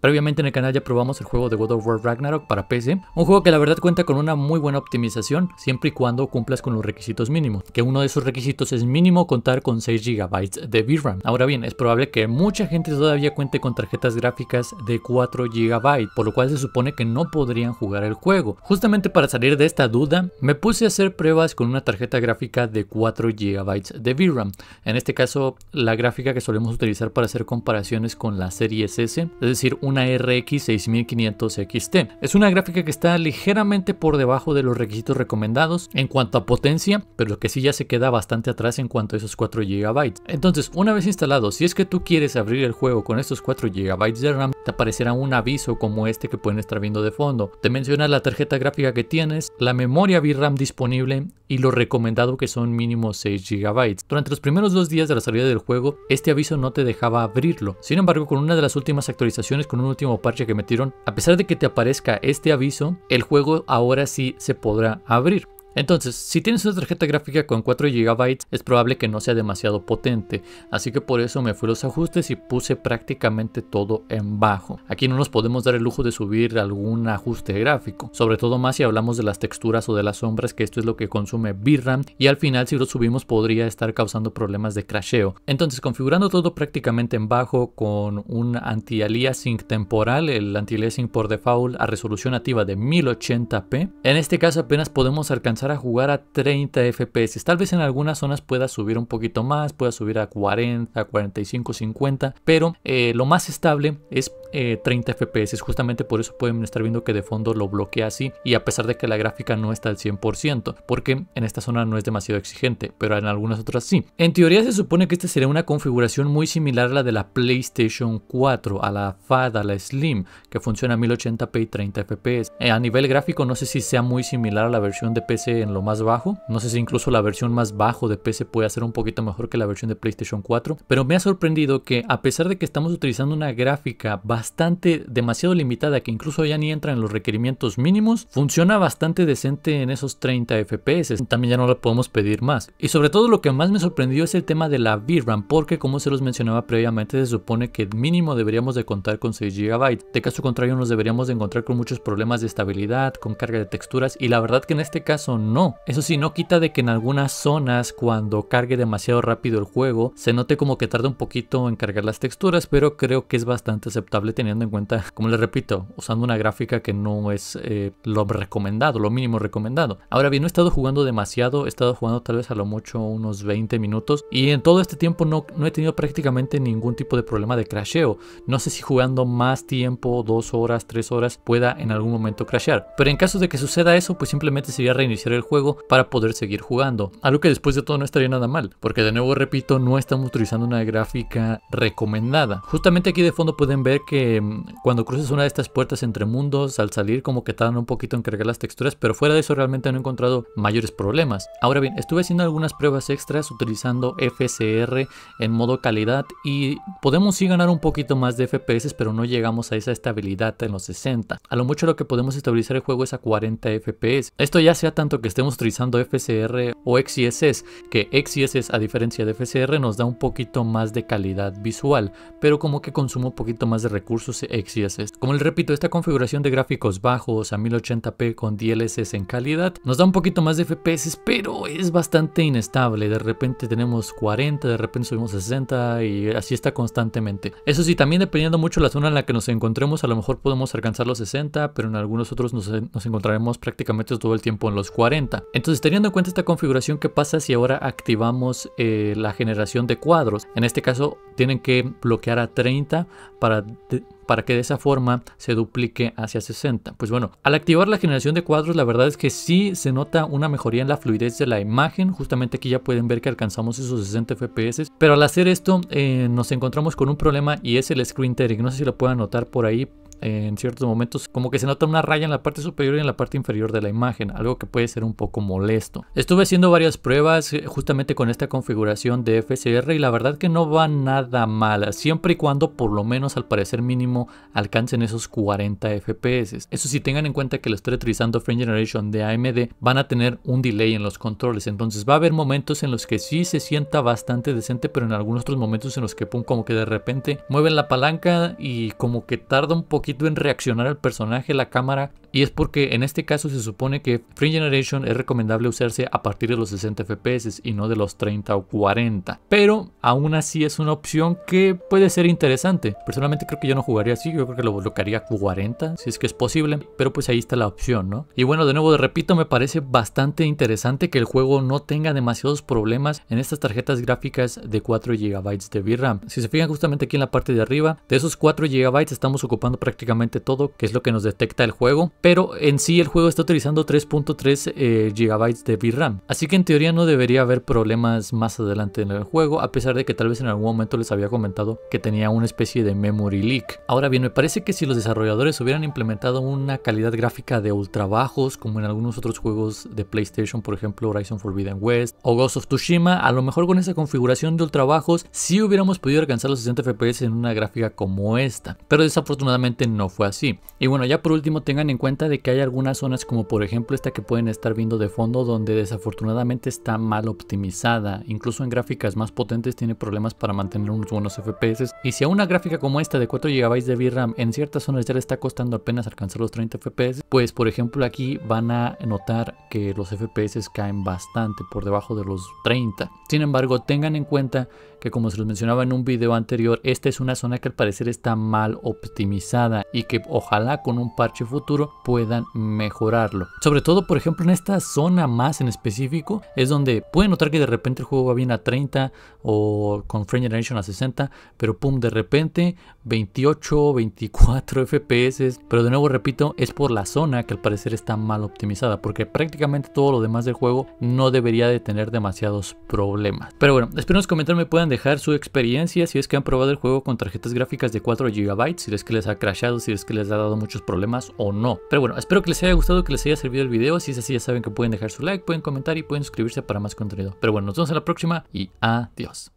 Previamente en el canal ya probamos el juego de God of War Ragnarok para PC, un juego que la verdad cuenta con una muy buena optimización siempre y cuando cumplas con los requisitos mínimos, que uno de esos requisitos es mínimo contar con 6 GB de VRAM. Ahora bien, es probable que mucha gente todavía cuente con tarjetas gráficas de 4 GB, por lo cual se supone que no podrían jugar el juego. Justamente para salir de esta duda, me puse a hacer pruebas con una tarjeta gráfica de 4 GB de VRAM. En este caso, la gráfica que solemos utilizar para hacer comparaciones con la serie ss es decir, un una RX 6500 XT. Es una gráfica que está ligeramente por debajo de los requisitos recomendados en cuanto a potencia, pero que sí ya se queda bastante atrás en cuanto a esos 4 GB. Entonces, una vez instalado, si es que tú quieres abrir el juego con estos 4 GB de RAM, te aparecerá un aviso como este que pueden estar viendo de fondo. Te menciona la tarjeta gráfica que tienes, la memoria VRAM disponible y lo recomendado que son mínimo 6 GB. Durante los primeros dos días de la salida del juego, este aviso no te dejaba abrirlo. Sin embargo, con una de las últimas actualizaciones, con un último parche que metieron, a pesar de que te aparezca este aviso, el juego ahora sí se podrá abrir. Entonces, si tienes una tarjeta gráfica con 4 GB es probable que no sea demasiado potente, así que por eso me fui a los ajustes y puse prácticamente todo en bajo. Aquí no nos podemos dar el lujo de subir algún ajuste gráfico, sobre todo más si hablamos de las texturas o de las sombras que esto es lo que consume VRAM y al final si lo subimos podría estar causando problemas de crasheo. Entonces configurando todo prácticamente en bajo con un anti-aliasing temporal, el anti-aliasing por default a resolución nativa de 1080p, en este caso apenas podemos alcanzar a jugar a 30 FPS. Tal vez en algunas zonas pueda subir un poquito más, pueda subir a 40, 45, 50, pero eh, lo más estable es 30 eh, FPS. Justamente por eso pueden estar viendo que de fondo lo bloquea así y a pesar de que la gráfica no está al 100%, porque en esta zona no es demasiado exigente, pero en algunas otras sí. En teoría se supone que esta sería una configuración muy similar a la de la PlayStation 4, a la FAD, a la Slim, que funciona a 1080p y 30 FPS. Eh, a nivel gráfico no sé si sea muy similar a la versión de PC en lo más bajo, no sé si incluso la versión más bajo de PC puede ser un poquito mejor que la versión de PlayStation 4, pero me ha sorprendido que a pesar de que estamos utilizando una gráfica bastante bastante, demasiado limitada, que incluso ya ni entra en los requerimientos mínimos, funciona bastante decente en esos 30 FPS. También ya no la podemos pedir más. Y sobre todo lo que más me sorprendió es el tema de la VRAM, porque como se los mencionaba previamente, se supone que mínimo deberíamos de contar con 6 GB. De caso contrario, nos deberíamos de encontrar con muchos problemas de estabilidad, con carga de texturas, y la verdad que en este caso no. Eso sí, no quita de que en algunas zonas, cuando cargue demasiado rápido el juego, se note como que tarda un poquito en cargar las texturas, pero creo que es bastante aceptable teniendo en cuenta, como les repito, usando una gráfica que no es eh, lo recomendado, lo mínimo recomendado. Ahora bien, no he estado jugando demasiado, he estado jugando tal vez a lo mucho unos 20 minutos y en todo este tiempo no, no he tenido prácticamente ningún tipo de problema de crasheo. No sé si jugando más tiempo, dos horas, tres horas, pueda en algún momento crashear. Pero en caso de que suceda eso, pues simplemente sería reiniciar el juego para poder seguir jugando. Algo que después de todo no estaría nada mal, porque de nuevo repito, no estamos utilizando una gráfica recomendada. Justamente aquí de fondo pueden ver que Mm, cuando cruces una de estas puertas entre mundos, al salir como que tardan un poquito en cargar las texturas, pero fuera de eso realmente no he encontrado mayores problemas. Ahora bien, estuve haciendo algunas pruebas extras utilizando FSR en modo calidad y podemos sí ganar un poquito más de FPS, pero no llegamos a esa estabilidad en los 60. A lo mucho lo que podemos estabilizar el juego es a 40 FPS. Esto ya sea tanto que estemos utilizando FSR o XISS, que XSS a diferencia de FSR nos da un poquito más de calidad visual, pero como que consume un poquito más de recursos cursos XSS. Como les repito, esta configuración de gráficos bajos a 1080p con DLSS en calidad nos da un poquito más de FPS, pero es bastante inestable. De repente tenemos 40, de repente subimos a 60 y así está constantemente. Eso sí, también dependiendo mucho la zona en la que nos encontremos, a lo mejor podemos alcanzar los 60, pero en algunos otros nos, encontraremos prácticamente todo el tiempo en los 40. Entonces, teniendo en cuenta esta configuración, ¿qué pasa si ahora activamos eh, la generación de cuadros? En este caso, tienen que bloquear a 30 para para que de esa forma se duplique hacia 60. Pues bueno, al activar la generación de cuadros, la verdad es que sí se nota una mejoría en la fluidez de la imagen. Justamente aquí ya pueden ver que alcanzamos esos 60 FPS. Pero al hacer esto, eh, nos encontramos con un problema y es el screen tearing. No sé si lo pueden notar por ahí, en ciertos momentos como que se nota una raya en la parte superior y en la parte inferior de la imagen, algo que puede ser un poco molesto. Estuve haciendo varias pruebas eh, justamente con esta configuración de FSR y la verdad que no va nada mal, siempre y cuando por lo menos al parecer mínimo alcancen esos 40 FPS. Eso sí, tengan en cuenta que lo estoy utilizando Frame Generation de AMD, van a tener un delay en los controles, entonces va a haber momentos en los que sí se sienta bastante decente, pero en algunos otros momentos en los que pum, como que de repente mueven la palanca y como que tarda un poquito en reaccionar al personaje, la cámara y es porque en este caso se supone que Free Generation es recomendable usarse a partir de los 60 FPS y no de los 30 o 40. Pero aún así es una opción que puede ser interesante. Personalmente creo que yo no jugaría así, yo creo que lo bloquearía 40 si es que es posible. Pero pues ahí está la opción, ¿no? Y bueno, de nuevo, repito, me parece bastante interesante que el juego no tenga demasiados problemas en estas tarjetas gráficas de 4 GB de VRAM. Si se fijan justamente aquí en la parte de arriba, de esos 4 GB estamos ocupando prácticamente todo, que es lo que nos detecta el juego pero en sí el juego está utilizando 3.3 eh, GB de VRAM, así que en teoría no debería haber problemas más adelante en el juego, a pesar de que tal vez en algún momento les había comentado que tenía una especie de memory leak. Ahora bien, me parece que si los desarrolladores hubieran implementado una calidad gráfica de ultra bajos, como en algunos otros juegos de PlayStation, por ejemplo Horizon Forbidden West o Ghost of Tsushima, a lo mejor con esa configuración de ultra bajos sí hubiéramos podido alcanzar los 60 FPS en una gráfica como esta, pero desafortunadamente no fue así. Y bueno, ya por último tengan en cuenta de que hay algunas zonas como por ejemplo esta que pueden estar viendo de fondo donde desafortunadamente está mal optimizada, incluso en gráficas más potentes tiene problemas para mantener unos buenos FPS y si a una gráfica como esta de 4 GB de VRAM en ciertas zonas ya le está costando apenas alcanzar los 30 FPS, pues por ejemplo aquí van a notar que los FPS caen bastante por debajo de los 30. Sin embargo, tengan en cuenta que como se los mencionaba en un video anterior, esta es una zona que al parecer está mal optimizada y que ojalá con un parche futuro puedan mejorarlo. Sobre todo, por ejemplo, en esta zona más en específico, es donde pueden notar que de repente el juego va bien a 30 o con Frame Generation a 60, pero pum, de repente 28, 24 FPS. Pero de nuevo, repito, es por la zona que al parecer está mal optimizada, porque prácticamente todo lo demás del juego no debería de tener demasiados problemas. Pero bueno, espero que los comentarios me puedan dejar su experiencia si es que han probado el juego con tarjetas gráficas de 4 GB, si es que les ha crashado, si es que les ha dado muchos problemas o no. Pero bueno, espero que les haya gustado, que les haya servido el video. Si es así, ya saben que pueden dejar su like, pueden comentar y pueden suscribirse para más contenido. Pero bueno, nos vemos en la próxima y adiós.